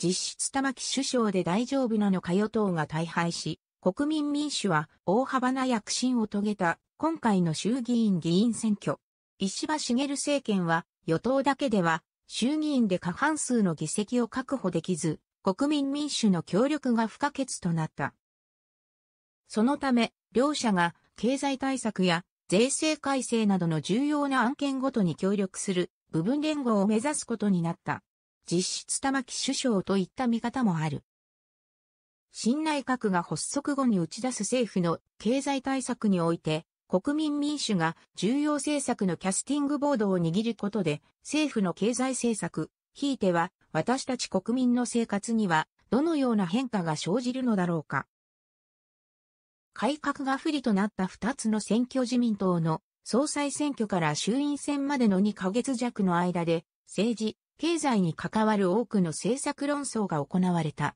実質玉木首相で大丈夫なのか与党が大敗し、国民民主は大幅な躍進を遂げた今回の衆議院議員選挙。石破茂政権は与党だけでは衆議院で過半数の議席を確保できず、国民民主の協力が不可欠となった。そのため、両者が経済対策や税制改正などの重要な案件ごとに協力する部分連合を目指すことになった。実質玉木首相といった見方もある。新内閣が発足後に打ち出す政府の経済対策において、国民民主が重要政策のキャスティングボードを握ることで、政府の経済政策、ひいては私たち国民の生活にはどのような変化が生じるのだろうか。改革が不利となった2つの選挙自民党の総裁選挙から衆院選までの2ヶ月弱の間で、政治、経済に関わる多くの政策論争が行われた。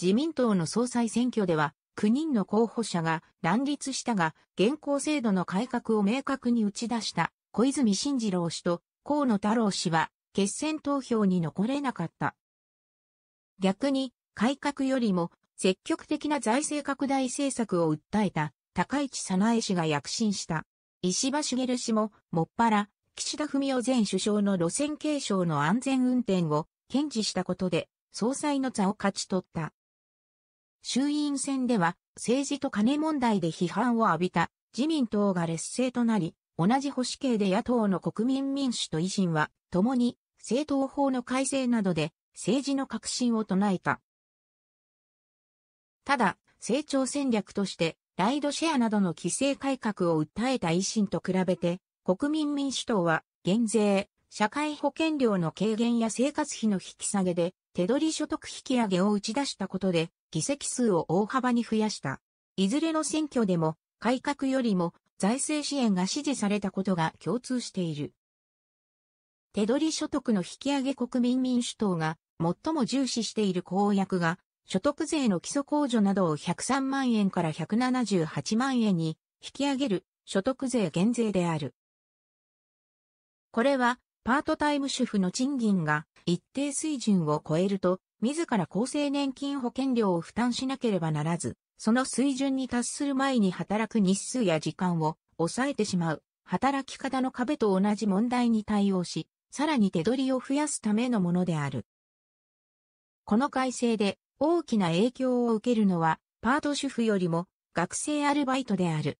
自民党の総裁選挙では、9人の候補者が乱立したが、現行制度の改革を明確に打ち出した小泉進次郎氏と河野太郎氏は、決選投票に残れなかった。逆に、改革よりも積極的な財政拡大政策を訴えた高市早苗氏が躍進した。石破茂氏ももっぱら岸田文雄前首相の路線継承の安全運転を堅持したことで、総裁の座を勝ち取った。衆院選では政治と金問題で批判を浴びた自民党が劣勢となり、同じ保守系で野党の国民民主と維新は、共に政党法の改正などで政治の革新を唱えた。ただ、成長戦略として、ライドシェアなどの規制改革を訴えた維新と比べて、国民民主党は、減税、社会保険料の軽減や生活費の引き下げで、手取り所得引き上げを打ち出したことで、議席数を大幅に増やした。いずれの選挙でも、改革よりも財政支援が支持されたことが共通している。手取り所得の引き上げ国民民主党が最も重視している公約が、所得税の基礎控除などを103万円から178万円に引き上げる所得税減税である。これは、パートタイム主婦の賃金が一定水準を超えると、自ら厚生年金保険料を負担しなければならず、その水準に達する前に働く日数や時間を抑えてしまう、働き方の壁と同じ問題に対応し、さらに手取りを増やすためのものである。この改正で大きな影響を受けるのは、パート主婦よりも学生アルバイトである。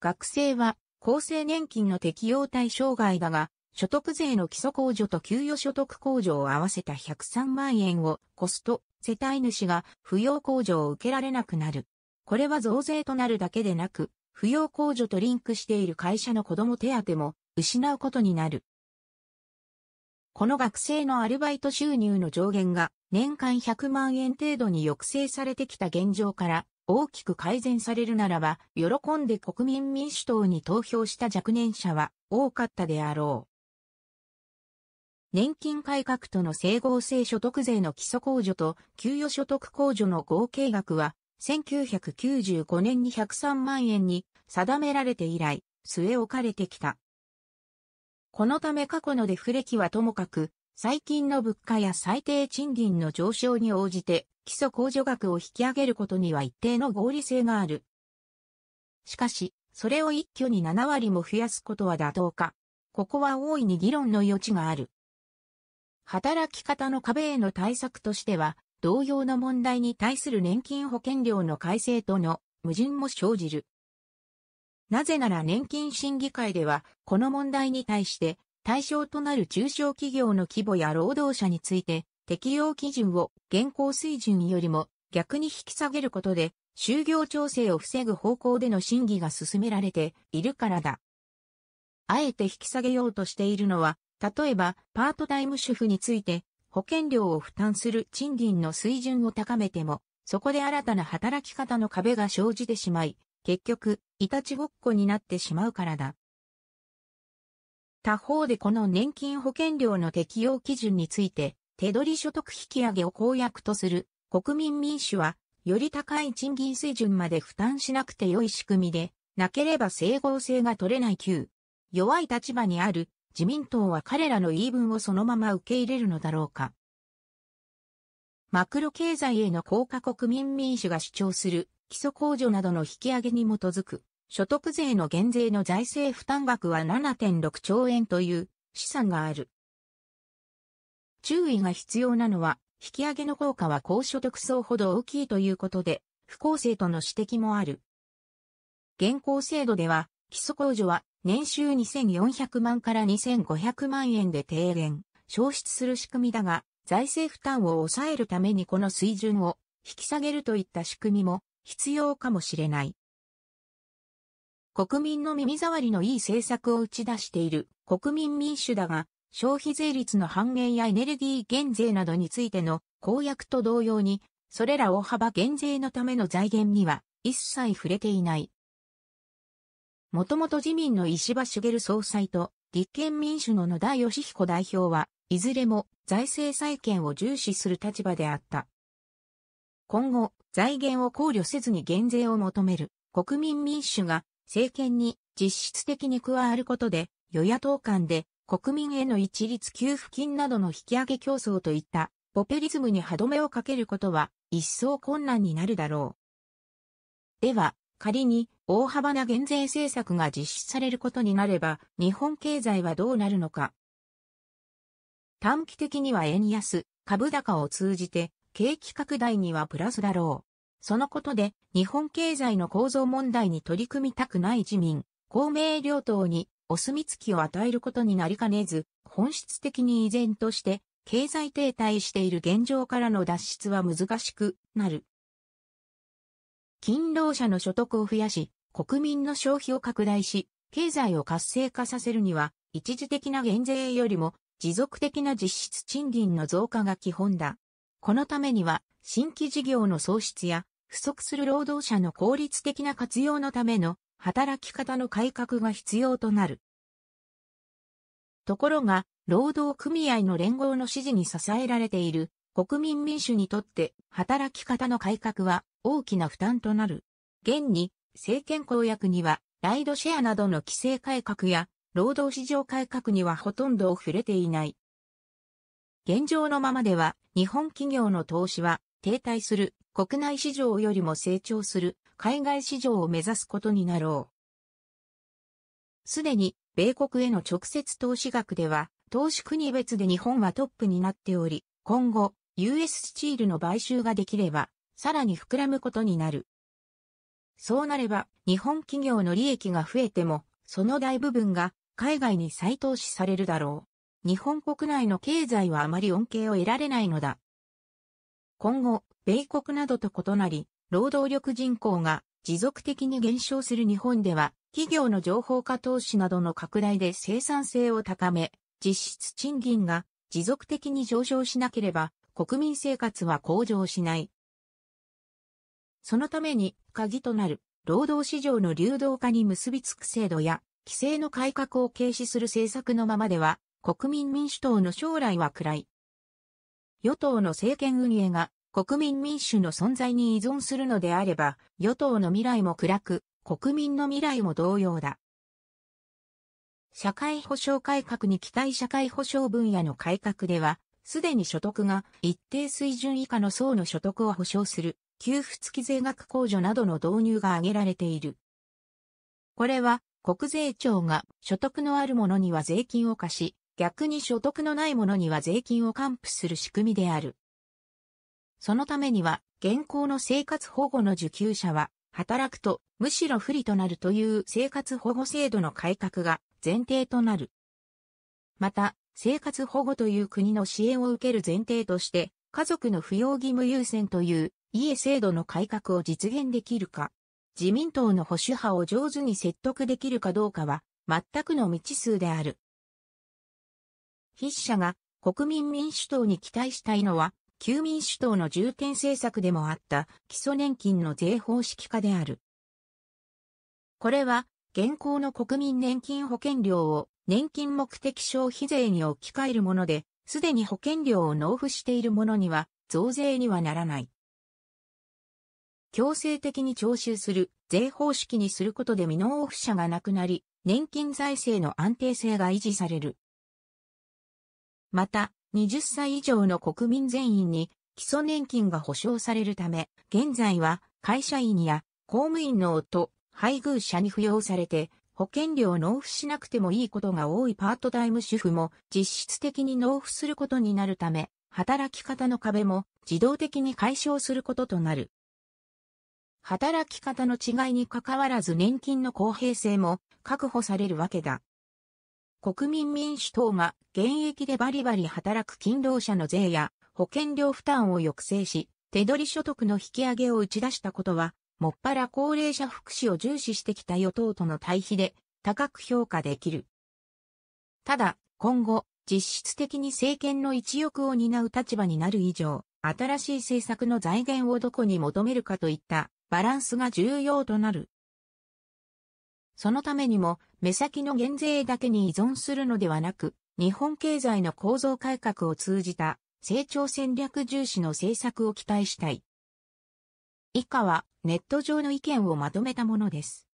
学生は厚生年金の適用対象外だが、所得税の基礎控除と給与所得控除を合わせた103万円をコスト、世帯主が扶養控除を受けられなくなる。これは増税となるだけでなく、扶養控除とリンクしている会社の子供手当も失うことになる。この学生のアルバイト収入の上限が年間100万円程度に抑制されてきた現状から大きく改善されるならば、喜んで国民民主党に投票した若年者は多かったであろう。年金改革との整合性所得税の基礎控除と給与所得控除の合計額は、1995年に103万円に定められて以来、据え置かれてきた。このため過去のデフレ期はともかく、最近の物価や最低賃金の上昇に応じて、基礎控除額を引き上げることには一定の合理性がある。しかし、それを一挙に7割も増やすことは妥当か。ここは大いに議論の余地がある。働き方の壁への対策としては、同様の問題に対する年金保険料の改正との矛盾も生じる。なぜなら年金審議会では、この問題に対して、対象となる中小企業の規模や労働者について、適用基準を現行水準よりも逆に引き下げることで、就業調整を防ぐ方向での審議が進められているからだ。あえて引き下げようとしているのは、例えばパートタイム主婦について保険料を負担する賃金の水準を高めても、そこで新たな働き方の壁が生じてしまい、結局、いたちごっこになってしまうからだ。他方でこの年金保険料の適用基準について、手取り所得引き上げを公約とする国民民主は、より高い賃金水準まで負担しなくて良い仕組みで、なければ整合性が取れない旧。弱い立場にある自民党は彼らの言い分をそのまま受け入れるのだろうか。マクロ経済への効果国民民主が主張する基礎控除などの引き上げに基づく所得税の減税の財政負担額は7.6兆円という試算がある。注意が必要なのは、引き上げの効果は高所得層ほど大きいということで、不公正との指摘もある。現行制度では、基礎控除は年収2400万から2500万円で低減、消失する仕組みだが、財政負担を抑えるためにこの水準を引き下げるといった仕組みも必要かもしれない。国民の耳障りのいい政策を打ち出している国民民主だが、消費税率の半減やエネルギー減税などについての公約と同様に、それら大幅減税のための財源には一切触れていない。もともと自民の石破茂総裁と立憲民主の野田義彦代表は、いずれも財政再建を重視する立場であった。今後、財源を考慮せずに減税を求める国民民主が政権に実質的に加わることで与野党間で国民への一律給付金などの引き上げ競争といったポペリズムに歯止めをかけることは一層困難になるだろう。では、仮に大幅な減税政策が実施されることになれば、日本経済はどうなるのか。短期的には円安、株高を通じて、景気拡大にはプラスだろう。そのことで、日本経済の構造問題に取り組みたくない自民、公明両党にお墨付きを与えることになりかねず、本質的に依然として経済停滞している現状からの脱出は難しくなる。勤労者の所得を増やし、国民の消費を拡大し、経済を活性化させるには、一時的な減税よりも持続的な実質賃金の増加が基本だ。このためには、新規事業の創出や、不足する労働者の効率的な活用のための働き方の改革が必要となる。ところが、労働組合の連合の支持に支えられている国民民主にとって働き方の改革は大きな負担となる。現に政権公約にはライドシェアなどの規制改革や労働市場改革にはほとんど触れていない。現状のままでは日本企業の投資は停滞する国内市場よりも成長する海外市場を目指すことになろう。すでに、米国への直接投資額では、投資国別で日本はトップになっており、今後、US スチールの買収ができれば、さらに膨らむことになる。そうなれば、日本企業の利益が増えても、その大部分が海外に再投資されるだろう。日本国内の経済はあまり恩恵を得られないのだ。今後、米国などと異なり、労働力人口が持続的に減少する日本では、企業の情報化投資などの拡大で生産性を高め、実質賃金が持続的に上昇しなければ、国民生活は向上しない。そのために、鍵となる、労働市場の流動化に結びつく制度や、規制の改革を軽視する政策のままでは、国民民主党の将来は暗い。与党の政権運営が国民民主の存在に依存するのであれば、与党の未来も暗く、国民の未来も同様だ。社会保障改革に期待社会保障分野の改革では、すでに所得が一定水準以下の層の所得を保障する、給付付き税額控除などの導入が挙げられている。これは、国税庁が所得のあるものには税金を課し、逆に所得のないものには税金を還付する仕組みである。そのためには、現行の生活保護の受給者は、働くと、むしろ不利となるという生活保護制度の改革が前提となる。また、生活保護という国の支援を受ける前提として、家族の扶養義務優先という家制度の改革を実現できるか、自民党の保守派を上手に説得できるかどうかは、全くの未知数である。筆者が国民民主党に期待したいのは、旧民主党の重点政策でもあった基礎年金の税方式化である。これは、現行の国民年金保険料を年金目的消費税に置き換えるもので、すでに保険料を納付しているものには増税にはならない。強制的に徴収する税方式にすることで未納付者がなくなり、年金財政の安定性が維持される。また、20歳以上の国民全員に基礎年金が保障されるため、現在は会社員や公務員の夫、配偶者に扶養されて、保険料を納付しなくてもいいことが多いパートタイム主婦も実質的に納付することになるため、働き方の壁も自動的に解消することとなる。働き方の違いにかかわらず年金の公平性も確保されるわけだ。国民民主党が現役でバリバリ働く勤労者の税や保険料負担を抑制し、手取り所得の引き上げを打ち出したことは、もっぱら高齢者福祉を重視してきた与党との対比で高く評価できる。ただ、今後、実質的に政権の一翼を担う立場になる以上、新しい政策の財源をどこに求めるかといったバランスが重要となる。そのためにも、目先の減税だけに依存するのではなく、日本経済の構造改革を通じた成長戦略重視の政策を期待したい。以下はネット上の意見をまとめたものです。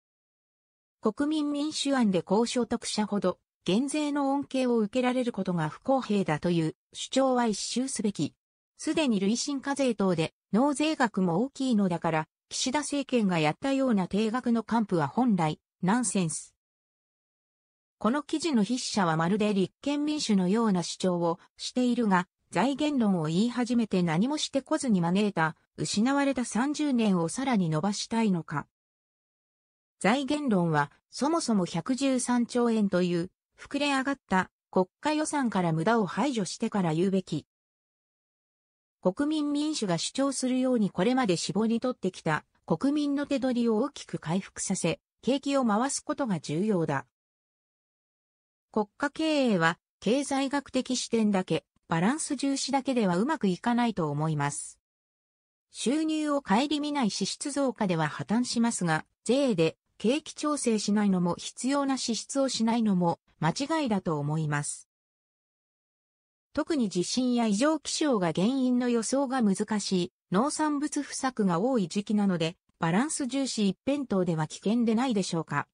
国民民主案で高所得者ほど減税の恩恵を受けられることが不公平だという主張は一周すべき。すでに累進課税等で納税額も大きいのだから、岸田政権がやったような定額の還付は本来ナンセンス。この記事の筆者はまるで立憲民主のような主張をしているが、財源論を言い始めて何もしてこずに招いた、失われた30年をさらに伸ばしたいのか。財源論は、そもそも113兆円という、膨れ上がった国家予算から無駄を排除してから言うべき。国民民主が主張するようにこれまで絞り取ってきた国民の手取りを大きく回復させ、景気を回すことが重要だ。国家経営は経済学的視点だけ、バランス重視だけではうまくいかないと思います。収入を顧みない支出増加では破綻しますが、税で景気調整しないのも必要な支出をしないのも間違いだと思います。特に地震や異常気象が原因の予想が難しい農産物不作が多い時期なので、バランス重視一辺倒では危険でないでしょうか。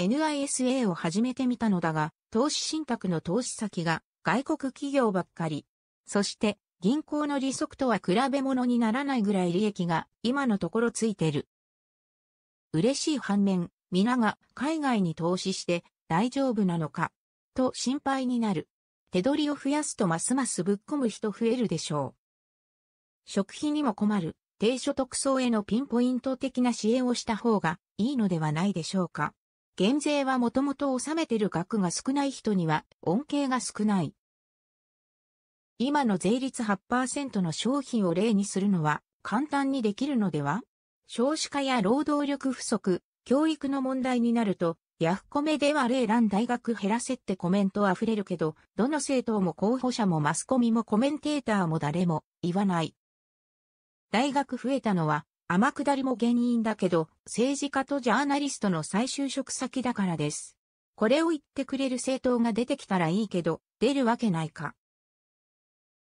NISA を始めてみたのだが、投資信託の投資先が外国企業ばっかり。そして銀行の利息とは比べ物にならないぐらい利益が今のところついてる。嬉しい反面、皆が海外に投資して大丈夫なのか、と心配になる。手取りを増やすとますますぶっ込む人増えるでしょう。食費にも困る。低所得層へのピンポイント的な支援をした方がいいのではないでしょうか。減税はもともと納めてる額が少ない人には恩恵が少ない。今の税率8%の商品を例にするのは簡単にできるのでは少子化や労働力不足、教育の問題になると、ヤフコメでは例ン大学減らせってコメント溢れるけど、どの政党も候補者もマスコミもコメンテーターも誰も言わない。大学増えたのは、天下りも原因だけど、政治家とジャーナリストの再就職先だからです。これを言ってくれる政党が出てきたらいいけど、出るわけないか。